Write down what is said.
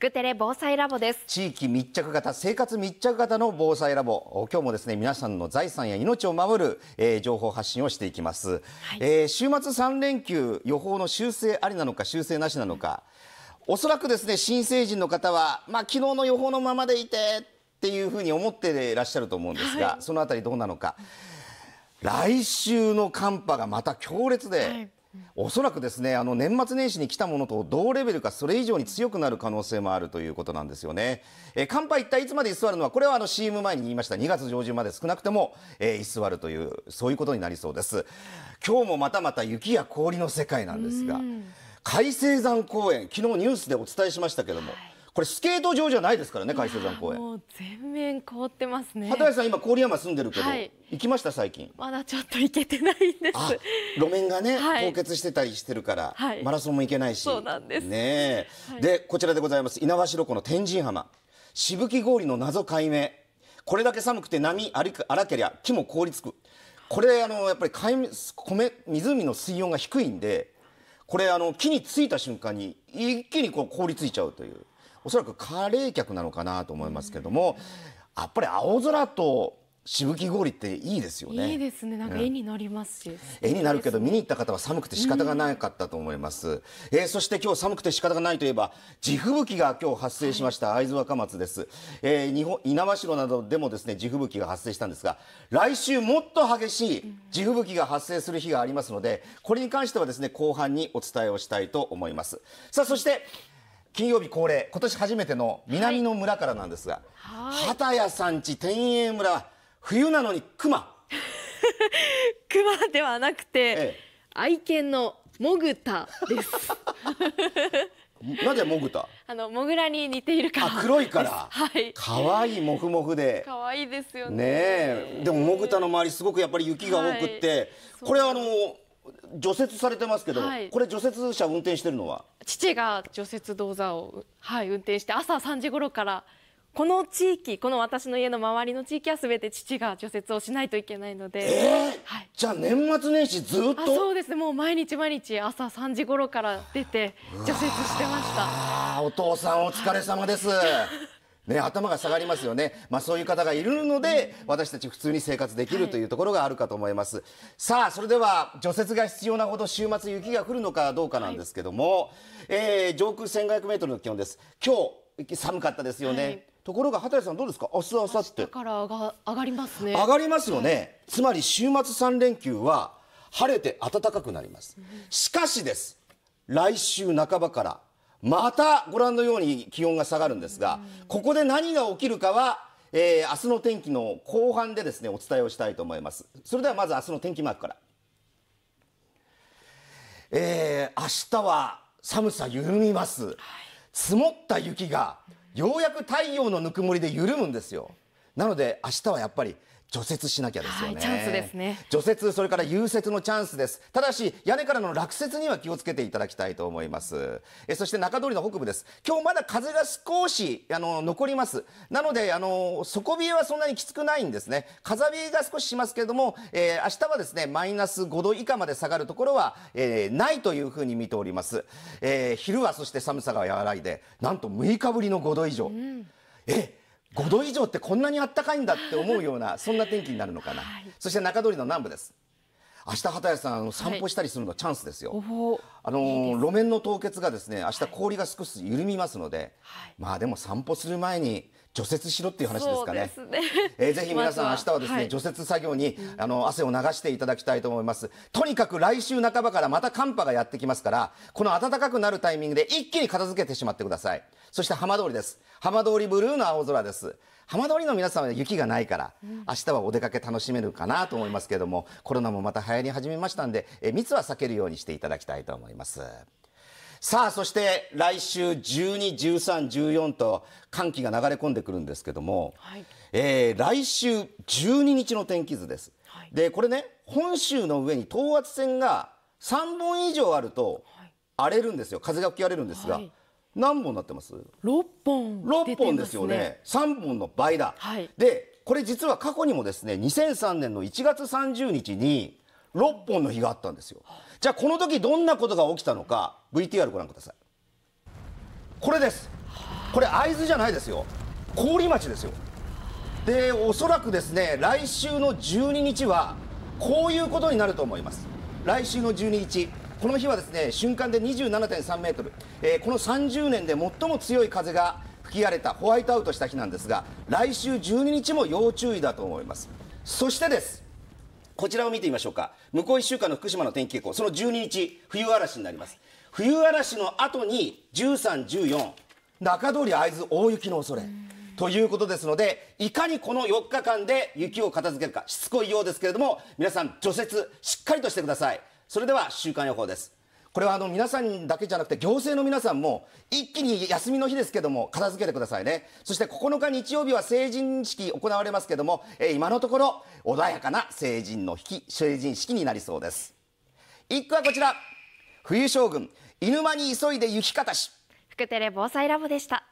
くテレ防災ラボです地域密着型生活密着型の防災ラボ今日もですね皆さんの財産や命を守る、えー、情報発信をしていきます、はい、えー、週末3連休予報の修正ありなのか修正なしなのか、うん、おそらくですね新成人の方はまあ昨日の予報のままでいてっていうふうに思っていらっしゃると思うんですが、はい、そのあたりどうなのか来週の寒波がまた強烈で、はいおそらくですねあの年末年始に来たものと同レベルかそれ以上に強くなる可能性もあるということなんですよね、えー、寒波一体いつまで居座るのはこれはあの CM 前に言いました2月上旬まで少なくても、え居座るというそういうことになりそうです今日もまたまた雪や氷の世界なんですが海星山公園昨日ニュースでお伝えしましたけども、はいこれスケート場じゃないですからね海星山公園もう全面凍ってますね畑さん今郡山住んでるけど、はい、行きました最近まだちょっと行けてないんです路面がね、はい、凍結してたりしてるから、はい、マラソンも行けないしそうなんですね、でこちらでございます猪苗代湖の天神浜しぶき氷の謎解明これだけ寒くて波荒けりゃ木も凍りつくこれあのやっぱり海米湖の水温が低いんでこれあの木についた瞬間に一気にこう凍りついちゃうというおそらくカレー客なのかなと思いますけども、やっぱり青空としぶき氷っていいですよね。いいですね。なんか絵になりますし。うん、絵になるけど、見に行った方は寒くて仕方がなかったと思います。うん、えー、そして今日寒くて仕方がないといえば、地吹雪が今日発生しました会津若松です。はい、えー、日本、猪苗代などでもですね、地吹雪が発生したんですが、来週もっと激しい地吹雪が発生する日がありますので、これに関してはですね、後半にお伝えをしたいと思います。さあ、そして、金曜日恒例今年初めての南の村からなんですが、はい、畑谷さんち天栄村冬なのに熊 熊ではなくて、ええ、愛犬のモグタです なぜモグタあのモグラに似ているから黒いからはい可愛いモフモフで可愛いですよねねでもモグタの周りすごくやっぱり雪が多くって、はい、これあの除雪されてますけど、はい、これ除雪車運転してるのは父が除雪動作を、はい、運転して朝3時頃からこの地域この私の家の周りの地域はすべて父が除雪をしないといけないので、えー、はい、じゃあ年末年始ずっとそうですねもう毎日毎日朝3時頃から出て除雪してましたお父さんお疲れ様です、は いね、頭が下がりますよね。まあ、そういう方がいるので、私たち普通に生活できるというところがあるかと思います。はい、さあ、それでは除雪が必要なほど週末雪が降るのかどうかなんですけども、はい、えー、上空1500メートルの気温です。今日寒かったですよね。はいところが畑さんどうですか明日明後日から上がりますね上がりますよね、はい、つまり週末3連休は晴れて暖かくなります、しかしです来週半ばからまたご覧のように気温が下がるんですが、ここで何が起きるかは、えー、明日の天気の後半でですねお伝えをしたいと思いますそれではまず明日の天気マークから、えー、明日は寒さ緩みます、はい、積もった雪がようやく太陽のぬくもりで緩むんですよなので明日はやっぱり除雪しなきゃですよね、はい、ね除雪それから融雪のチャンスですただし屋根からの落雪には気をつけていただきたいと思いますえそして中通りの北部です今日まだ風が少しあの残りますなのであの底冷えはそんなにきつくないんですね風冷えが少ししますけれども、えー、明日はですねマイナス5度以下まで下がるところは、えー、ないというふうに見ております、えー、昼はそして寒さが和らいでなんと6日ぶりの5度以上、うん、え5度以上ってこんなにあったかいんだって思うようなそんな天気になるのかな、はい、そして中通りの南部です明日畑谷さん散歩したりするのチャンスですよ、はい、あの路面の凍結がですね明日氷が少し緩みますので、はい、まあでも散歩する前に除雪しろっていう話ですかね。ねえー、ぜひ皆さん、明日はですね、はい、除雪作業にあの汗を流していただきたいと思います。とにかく来週半ばからまた寒波がやってきますから、この暖かくなるタイミングで一気に片付けてしまってください。そして浜通りです。浜通りブルーの青空です。浜通りの皆さんは雪がないから、明日はお出かけ楽しめるかなと思いますけれども、コロナもまた流行り始めましたんで、え密は避けるようにしていただきたいと思います。さあそして来週12、13、14と寒気が流れ込んでくるんですけども、はい、えー、来週12日の天気図です、はい、でこれね本州の上に等圧線が3本以上あると荒れるんですよ風が吹き荒れるんですが、はい、何本なってます6本出、ね、本ですよね3本の倍だ、でこれ実は過去にもですね2003年の1月30日に6本の日があったんですよじゃあこの時どんなことが起きたのか VTR ご覧くださいこれですこれ会津じゃないですよ郡町ですよでおそらくですね来週の12日はこういうことになると思います来週の12日この日はですね瞬間で27.3メートル、えー、この30年で最も強い風が吹き荒れたホワイトアウトした日なんですが来週12日も要注意だと思いますそしてですこちらを見てみましょうか向こう1週間の福島の天気傾向その12日冬嵐になります冬嵐の後に13、14中通り会津大雪の恐れということですのでいかにこの4日間で雪を片付けるかしつこいようですけれども皆さん除雪しっかりとしてくださいそれでは週間予報ですこれはあの皆さんだけじゃなくて行政の皆さんも一気に休みの日ですけども片付けてくださいねそして9日日曜日は成人式行われますけども、えー、今のところ穏やかな成人の日成人式になりそうです一句はこちら冬将軍犬間に急いで雪かたし福テレ防災ラボでした